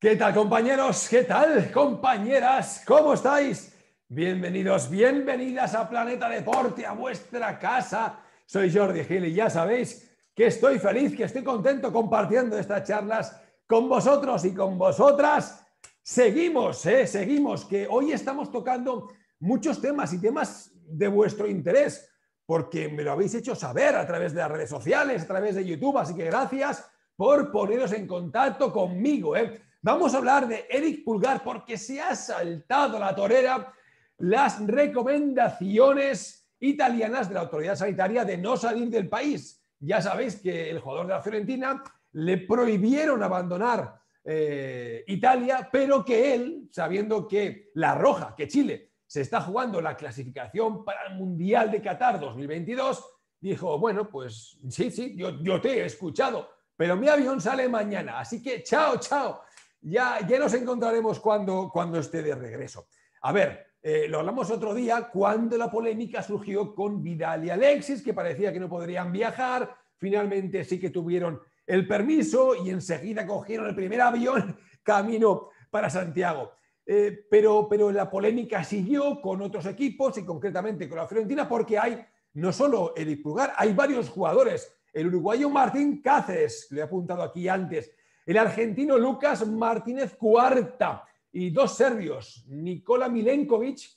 ¿Qué tal compañeros? ¿Qué tal compañeras? ¿Cómo estáis? Bienvenidos, bienvenidas a Planeta Deporte, a vuestra casa. Soy Jordi Gil y ya sabéis que estoy feliz, que estoy contento compartiendo estas charlas con vosotros y con vosotras. Seguimos, ¿eh? seguimos, que hoy estamos tocando muchos temas y temas de vuestro interés, porque me lo habéis hecho saber a través de las redes sociales, a través de YouTube, así que gracias por poneros en contacto conmigo. ¿eh? Vamos a hablar de Eric Pulgar porque se ha saltado la torera las recomendaciones italianas de la autoridad sanitaria de no salir del país. Ya sabéis que el jugador de la Fiorentina le prohibieron abandonar eh, Italia, pero que él, sabiendo que La Roja, que Chile, se está jugando la clasificación para el Mundial de Qatar 2022, dijo, bueno, pues sí, sí, yo te he escuchado, pero mi avión sale mañana, así que chao, chao. Ya, nos encontraremos cuando, esté de regreso. A ver, eh, lo hablamos otro día cuando la polémica surgió con Vidal y Alexis, que parecía que no podrían viajar. Finalmente sí que tuvieron el permiso y enseguida cogieron el primer avión camino para Santiago. Eh, pero, la polémica siguió con otros equipos y concretamente con la Fiorentina porque hay no solo el Iprugar, hay varios jugadores. El uruguayo Martín Cáceres, Le he apuntado aquí antes, el argentino Lucas Martínez Cuarta y dos serbios, Nikola Milenkovic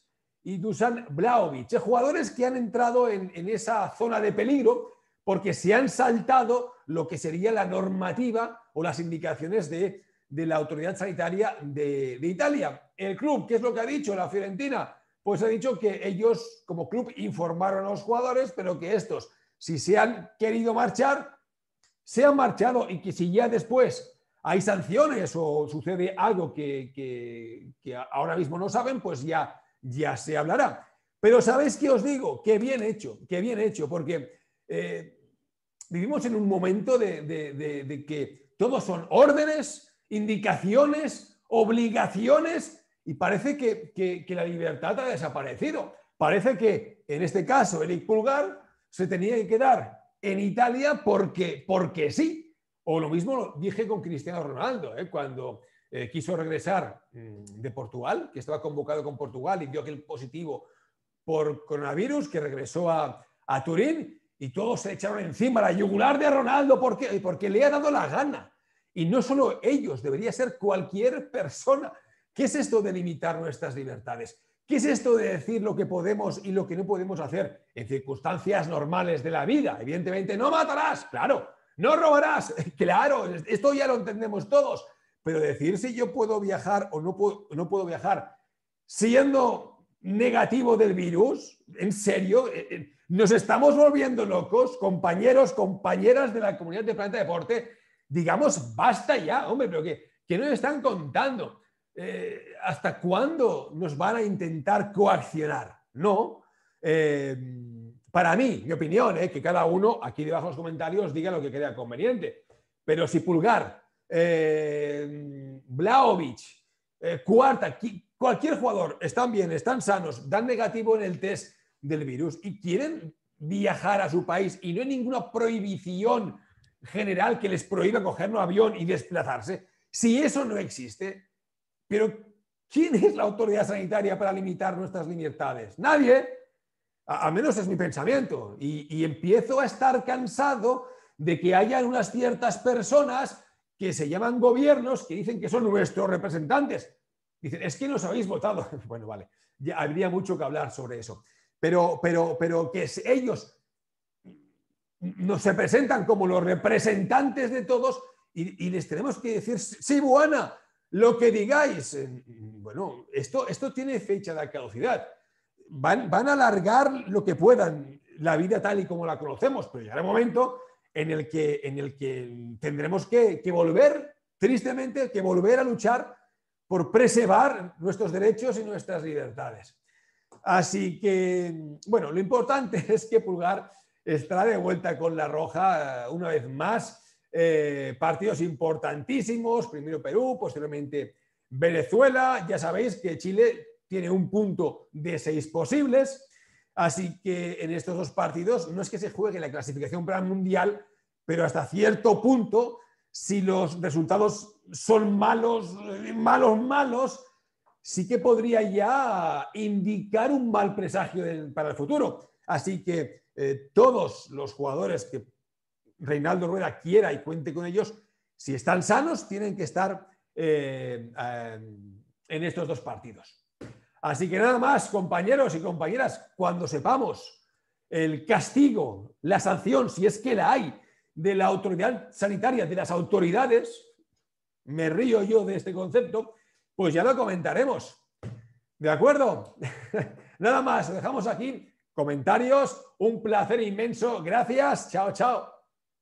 y Dusan Blaovic. Jugadores que han entrado en, esa zona de peligro porque se han saltado lo que sería la normativa o las indicaciones de, la autoridad sanitaria de, de, Italia. El club, ¿qué es lo que ha dicho la Fiorentina? Pues ha dicho que ellos como club informaron a los jugadores, pero que estos, si se han querido marchar, se han marchado y que si ya después hay sanciones o sucede algo que, ahora mismo no saben, pues ya, ya se hablará. Pero ¿sabéis qué os digo? Que bien hecho, qué bien hecho, porque eh, vivimos en un momento de, que todos son órdenes, indicaciones, obligaciones y parece que, la libertad ha desaparecido. Parece que en este caso Eric Pulgar se tenía que quedar en Italia porque, porque sí, o lo mismo dije con Cristiano Ronaldo, ¿eh? cuando eh, quiso regresar mm, de Portugal, que estaba convocado con Portugal y dio aquel positivo por coronavirus, que regresó a, Turín y todos se echaron encima la yugular de Ronaldo porque, porque le ha dado la gana. Y no solo ellos, debería ser cualquier persona. ¿Qué es esto de limitar nuestras libertades? ¿Qué es esto de decir lo que podemos y lo que no podemos hacer en circunstancias normales de la vida? Evidentemente, no matarás, claro, no robarás. Claro, esto ya lo entendemos todos. Pero decir si yo puedo viajar o no puedo, viajar siendo negativo del virus, ¿en serio? Eh, eh, nos estamos volviendo locos, compañeros, compañeras de la comunidad de Planeta Deporte. Digamos, basta ya, hombre, pero que, que no están contando. Eh, ¿Hasta cuándo nos van a intentar coaccionar? No. Para mí, mi opinión, que cada uno aquí debajo en los comentarios diga lo que crea conveniente. Pero si Pulgar, eh, Blaovic, eh, Cuarta, cualquier jugador están bien, están sanos, dan negativo en el test del virus y quieren viajar a su país y no hay ninguna prohibición general que les prohíba coger un avión y desplazarse, si eso no existe, pero ¿quién es la autoridad sanitaria para limitar nuestras libertades? Nadie a, menos es mi pensamiento, y, empiezo a estar cansado de que haya unas ciertas personas que se llaman gobiernos que dicen que son nuestros representantes. Dicen, es que nos habéis votado. Bueno, vale, ya habría mucho que hablar sobre eso. Pero, pero, pero que ellos nos se presentan como los representantes de todos y, les tenemos que decir, sí, Buana, lo que digáis. Bueno, esto, esto tiene fecha de caducidad van, a alargar lo que puedan la vida tal y como la conocemos, pero llegará un momento en el que, en el que tendremos que, volver, tristemente, que volver a luchar por preservar nuestros derechos y nuestras libertades. Así que, bueno, lo importante es que Pulgar estará de vuelta con la Roja eh, una vez más. Eh, partidos importantísimos, primero Perú, posteriormente Venezuela. Ya sabéis que Chile tiene un punto de seis posibles. Así que en estos dos partidos no es que se juegue la clasificación para el Mundial, pero hasta cierto punto, si los resultados son malos, eh, malos, malos, sí que podría ya indicar un mal presagio para el futuro. Así que eh, todos los jugadores que Reinaldo Rueda quiera y cuente con ellos, si están sanos, tienen que estar eh, en estos dos partidos. Así que nada más, compañeros y compañeras, cuando sepamos el castigo, la sanción, si es que la hay, de la autoridad sanitaria, de las autoridades, me río yo de este concepto, pues ya lo comentaremos. ¿De acuerdo? nada más, dejamos aquí comentarios. Un placer inmenso. Gracias. Chao, chao.